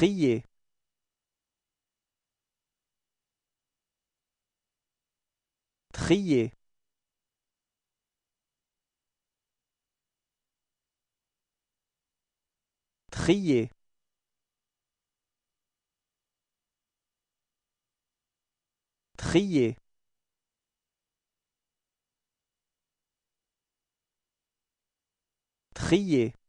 Trier. Trier. Trier. Trier. Trier.